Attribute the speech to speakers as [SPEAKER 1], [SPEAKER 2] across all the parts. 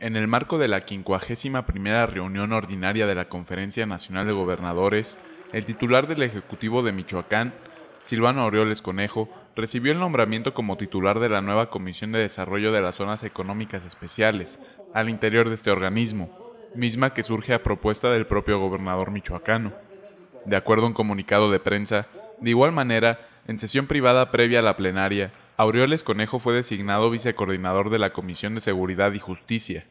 [SPEAKER 1] En el marco de la 51 reunión ordinaria de la Conferencia Nacional de Gobernadores, el titular del Ejecutivo de Michoacán, Silvano Aureoles Conejo, recibió el nombramiento como titular de la nueva Comisión de Desarrollo de las Zonas Económicas Especiales al interior de este organismo, misma que surge a propuesta del propio gobernador michoacano. De acuerdo a un comunicado de prensa, de igual manera, en sesión privada previa a la plenaria, Aureoles Conejo fue designado vicecoordinador de la Comisión de Seguridad y Justicia,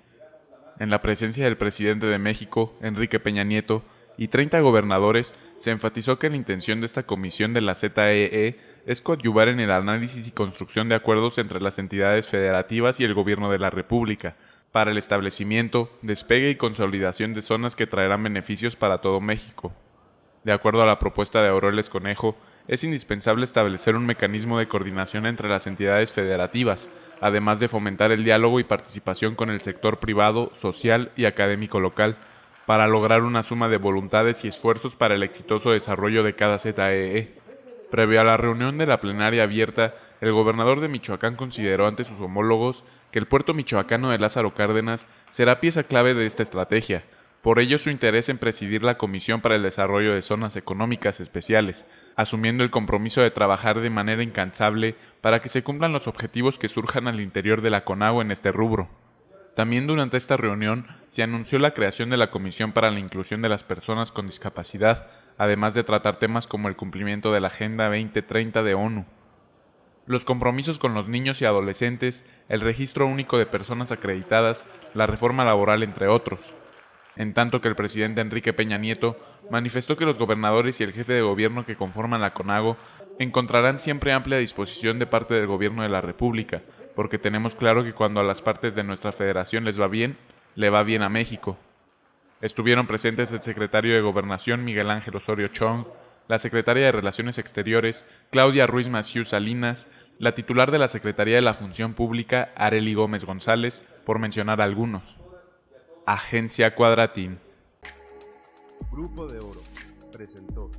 [SPEAKER 1] en la presencia del presidente de México, Enrique Peña Nieto, y 30 gobernadores, se enfatizó que la intención de esta comisión de la ZEE e es coadyuvar en el análisis y construcción de acuerdos entre las entidades federativas y el gobierno de la República, para el establecimiento, despegue y consolidación de zonas que traerán beneficios para todo México. De acuerdo a la propuesta de Aureoles Conejo, es indispensable establecer un mecanismo de coordinación entre las entidades federativas, además de fomentar el diálogo y participación con el sector privado, social y académico local, para lograr una suma de voluntades y esfuerzos para el exitoso desarrollo de cada ZEE. E. Previo a la reunión de la plenaria abierta, el gobernador de Michoacán consideró ante sus homólogos que el puerto michoacano de Lázaro Cárdenas será pieza clave de esta estrategia, por ello su interés en presidir la Comisión para el Desarrollo de Zonas Económicas Especiales, asumiendo el compromiso de trabajar de manera incansable para que se cumplan los objetivos que surjan al interior de la CONAGO en este rubro. También durante esta reunión se anunció la creación de la Comisión para la Inclusión de las Personas con Discapacidad, además de tratar temas como el cumplimiento de la Agenda 2030 de ONU, los compromisos con los niños y adolescentes, el registro único de personas acreditadas, la reforma laboral, entre otros en tanto que el presidente Enrique Peña Nieto manifestó que los gobernadores y el jefe de gobierno que conforman la CONAGO encontrarán siempre amplia disposición de parte del gobierno de la República, porque tenemos claro que cuando a las partes de nuestra federación les va bien, le va bien a México. Estuvieron presentes el secretario de Gobernación Miguel Ángel Osorio Chong, la secretaria de Relaciones Exteriores Claudia Ruiz Maciú Salinas, la titular de la Secretaría de la Función Pública Areli Gómez González, por mencionar algunos. Agencia Cuadratín. Grupo de Oro presentó.